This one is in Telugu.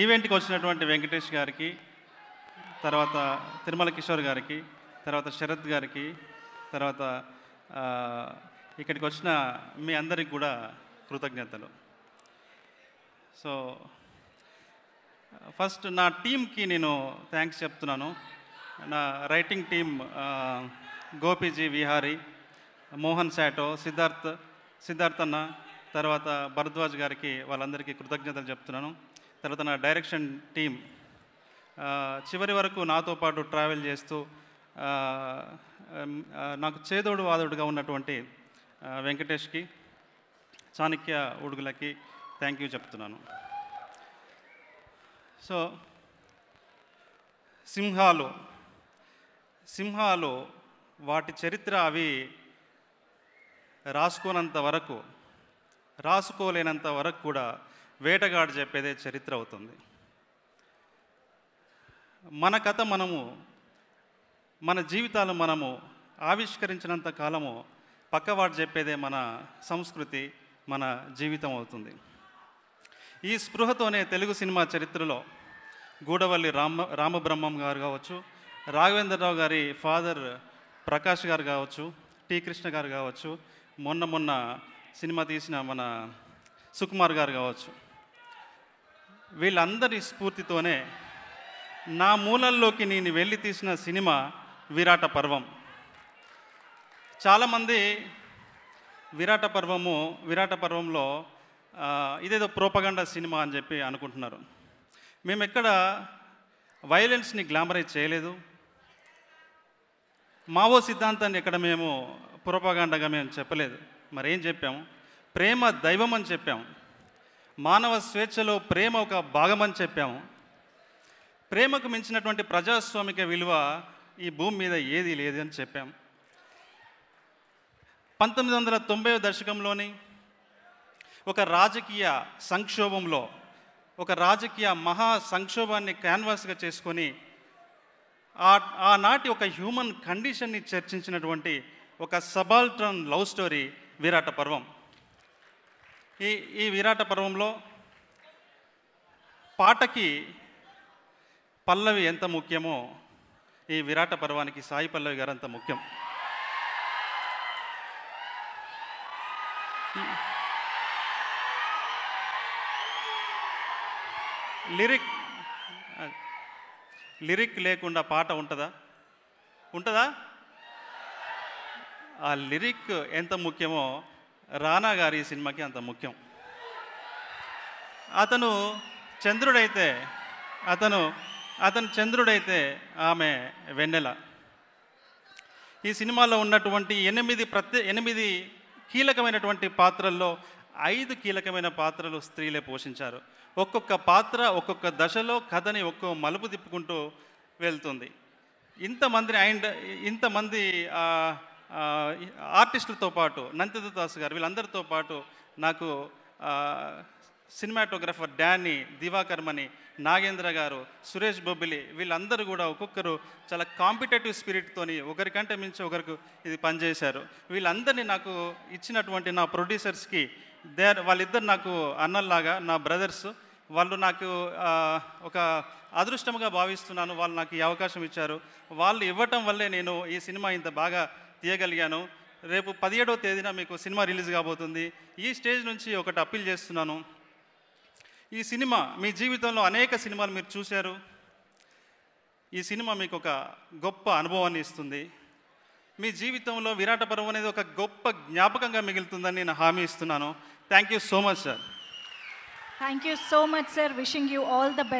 ఈవెంట్కి వచ్చినటువంటి వెంకటేష్ గారికి తర్వాత తిరుమల కిషోర్ గారికి తర్వాత శరత్ గారికి తర్వాత ఇక్కడికి వచ్చిన మీ అందరికి కూడా కృతజ్ఞతలు సో ఫస్ట్ నా టీంకి నేను థ్యాంక్స్ చెప్తున్నాను నా రైటింగ్ టీం గోపీజీ విహారీ మోహన్ శాటో సిద్ధార్థ్ సిద్ధార్థ్ అన్న తర్వాత భరద్వాజ్ గారికి వాళ్ళందరికీ కృతజ్ఞతలు చెప్తున్నాను తర్వాత నా డైరెక్షన్ టీం చివరి వరకు నాతో పాటు ట్రావెల్ చేస్తూ నాకు చేదోడు వాదోడుగా ఉన్నటువంటి వెంకటేష్కి చాణక్య ఉడుగులకి థ్యాంక్ యూ చెప్తున్నాను సో సింహాలు సింహాలు వాటి చరిత్ర అవి రాసుకోనంత వరకు రాసుకోలేనంత వరకు కూడా వేటగాడు చెప్పేదే చరిత్ర అవుతుంది మన కథ మనము మన జీవితాలు మనము ఆవిష్కరించినంత కాలము పక్కవాడు చెప్పేదే మన సంస్కృతి మన జీవితం అవుతుంది ఈ స్పృహతోనే తెలుగు సినిమా చరిత్రలో గూడవల్లి రామ రామబ్రహ్మం గారు కావచ్చు రాఘవేంద్రరావు గారి ఫాదర్ ప్రకాష్ గారు కావచ్చు టీ కృష్ణ గారు కావచ్చు మొన్న మొన్న సినిమా తీసిన మన సుకుమార్ గారు కావచ్చు వీళ్ళందరి స్ఫూర్తితోనే నా మూలంలోకి నేను వెళ్ళి తీసిన సినిమా విరాట పర్వం చాలామంది విరాట పర్వము విరాట పర్వంలో ఇదేదో ప్రోపగండ సినిమా అని చెప్పి అనుకుంటున్నారు మేము ఎక్కడ వైలెన్స్ని గ్లామరైజ్ చేయలేదు మావో సిద్ధాంతాన్ని ఇక్కడ మేము పురపగాండగా మేము చెప్పలేదు మరేం చెప్పాము ప్రేమ దైవం అని చెప్పాము మానవ స్వేచ్ఛలో ప్రేమ ఒక భాగం అని చెప్పాము ప్రేమకు మించినటువంటి ప్రజాస్వామిక విలువ ఈ భూమి మీద ఏది లేదు అని చెప్పాము పంతొమ్మిది వందల తొంభై దశకంలోని ఒక రాజకీయ సంక్షోభంలో ఒక రాజకీయ మహా సంక్షోభాన్ని క్యాన్వాస్గా చేసుకొని ఆనాటి ఒక హ్యూమన్ కండిషన్ని చర్చించినటువంటి ఒక సబాల్ట్రన్ లవ్ స్టోరీ విరాట పర్వం ఈ ఈ విరాట పర్వంలో పాటకి పల్లవి ఎంత ముఖ్యమో ఈ విరాట పర్వానికి సాయి పల్లవి గారు అంత ముఖ్యం లిరిక్ లిరిక్ లేకుండా పాట ఉంటుందా ఉంటుందా ఆ లిరిక్ ఎంత ముఖ్యమో రానా గారి సినిమాకి అంత ముఖ్యం అతను చంద్రుడైతే అతను అతను చంద్రుడైతే ఆమె వెన్నెల ఈ సినిమాలో ఉన్నటువంటి ఎనిమిది ప్రత్యే ఎనిమిది కీలకమైనటువంటి పాత్రల్లో ఐదు కీలకమైన పాత్రలు స్త్రీలే పోషించారు ఒక్కొక్క పాత్ర ఒక్కొక్క దశలో కథని ఒక్కో మలుపు తిప్పుకుంటూ వెళ్తుంది ఇంతమంది అండ్ ఇంతమంది ఆర్టిస్టులతో పాటు నందిత దాస్ గారు వీళ్ళందరితో పాటు నాకు సినిమాటోగ్రఫర్ డానీ దివాకర్మని నాగేంద్ర గారు సురేష్ బొబ్బిలి వీళ్ళందరూ కూడా ఒక్కొక్కరు చాలా కాంపిటేటివ్ స్పిరిట్తోని ఒకరికంటే మించి ఒకరికి ఇది పనిచేశారు వీళ్ళందరినీ నాకు ఇచ్చినటువంటి నా ప్రొడ్యూసర్స్కి దే వాళ్ళిద్దరు నాకు అన్నల్లాగా నా బ్రదర్స్ వాళ్ళు నాకు ఒక అదృష్టముగా భావిస్తున్నాను వాళ్ళు నాకు ఈ అవకాశం ఇచ్చారు వాళ్ళు ఇవ్వటం వల్లే నేను ఈ సినిమా ఇంత బాగా తీయగలిగాను రేపు పదిహేడవ తేదీన మీకు సినిమా రిలీజ్ కాబోతుంది ఈ స్టేజ్ నుంచి ఒకటి అప్పీల్ చేస్తున్నాను ఈ సినిమా మీ జీవితంలో అనేక సినిమాలు మీరు చూశారు ఈ సినిమా మీకు ఒక గొప్ప అనుభవాన్ని ఇస్తుంది మీ జీవితంలో విరాట పర్వం అనేది ఒక గొప్ప జ్ఞాపకంగా మిగులుతుందని నేను హామీ ఇస్తున్నాను thank you so much sir thank you so much sir wishing you all the best